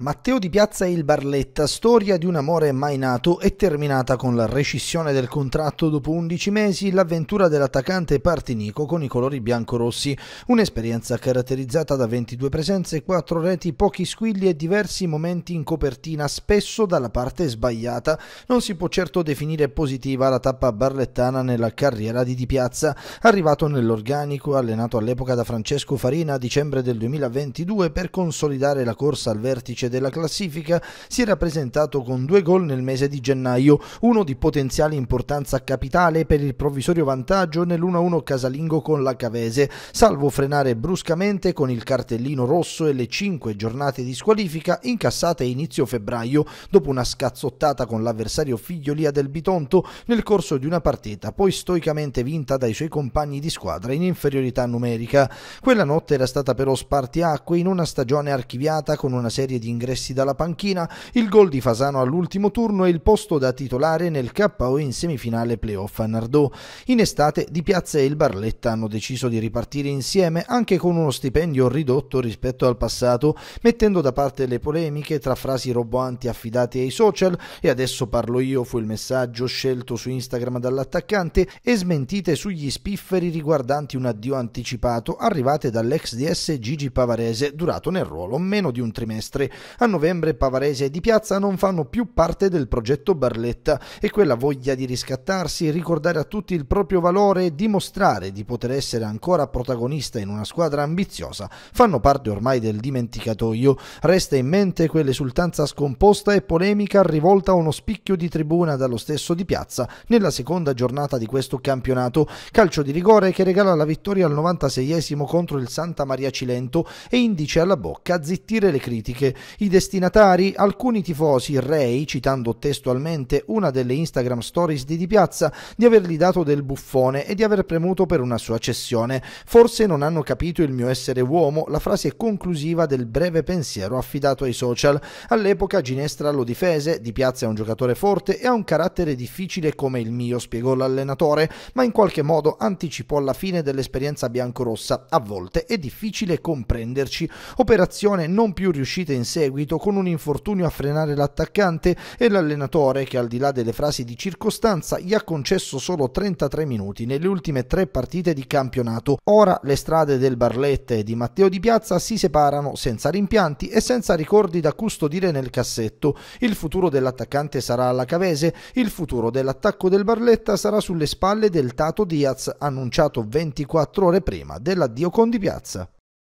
Matteo di Piazza e il Barletta, storia di un amore mai nato e terminata con la rescissione del contratto dopo 11 mesi, l'avventura dell'attaccante partinico con i colori biancorossi, un'esperienza caratterizzata da 22 presenze, 4 reti, pochi squilli e diversi momenti in copertina, spesso dalla parte sbagliata. Non si può certo definire positiva la tappa barlettana nella carriera di Di Piazza, arrivato nell'organico allenato all'epoca da Francesco Farina a dicembre del 2022 per consolidare la corsa al vertice vertice della classifica, si era presentato con due gol nel mese di gennaio, uno di potenziale importanza capitale per il provvisorio vantaggio nell'1-1 casalingo con la Cavese, salvo frenare bruscamente con il cartellino rosso e le cinque giornate di squalifica incassate inizio febbraio dopo una scazzottata con l'avversario Figliolia del Bitonto nel corso di una partita poi stoicamente vinta dai suoi compagni di squadra in inferiorità numerica. Quella notte era stata però spartiacque in una stagione archiviata con una serie di ingressi dalla panchina, il gol di Fasano all'ultimo turno e il posto da titolare nel KO in semifinale playoff a Nardò. In estate Di Piazza e il Barletta hanno deciso di ripartire insieme anche con uno stipendio ridotto rispetto al passato, mettendo da parte le polemiche tra frasi roboanti affidate ai social e adesso parlo io fu il messaggio scelto su Instagram dall'attaccante e smentite sugli spifferi riguardanti un addio anticipato arrivate dall'ex DS Gigi Pavarese durato nel ruolo meno di un trimestre. A novembre Pavarese e Di Piazza non fanno più parte del progetto Barletta e quella voglia di riscattarsi, ricordare a tutti il proprio valore e dimostrare di poter essere ancora protagonista in una squadra ambiziosa fanno parte ormai del dimenticatoio. Resta in mente quell'esultanza scomposta e polemica rivolta a uno spicchio di tribuna dallo stesso Di Piazza nella seconda giornata di questo campionato. Calcio di rigore che regala la vittoria al 96esimo contro il Santa Maria Cilento e indice alla bocca a zittire le critiche. I destinatari, alcuni tifosi rei, citando testualmente una delle Instagram stories di Di Piazza, di avergli dato del buffone e di aver premuto per una sua cessione. Forse non hanno capito il mio essere uomo, la frase conclusiva del breve pensiero affidato ai social. All'epoca Ginestra lo difese, Di Piazza è un giocatore forte e ha un carattere difficile come il mio, spiegò l'allenatore, ma in qualche modo anticipò la fine dell'esperienza biancorossa. A volte è difficile comprenderci. Operazione non più riuscita in seguito seguito con un infortunio a frenare l'attaccante e l'allenatore che al di là delle frasi di circostanza gli ha concesso solo 33 minuti nelle ultime tre partite di campionato. Ora le strade del Barletta e di Matteo Di Piazza si separano senza rimpianti e senza ricordi da custodire nel cassetto. Il futuro dell'attaccante sarà alla Cavese, il futuro dell'attacco del Barletta sarà sulle spalle del Tato Diaz, annunciato 24 ore prima dell'addio con Di Piazza.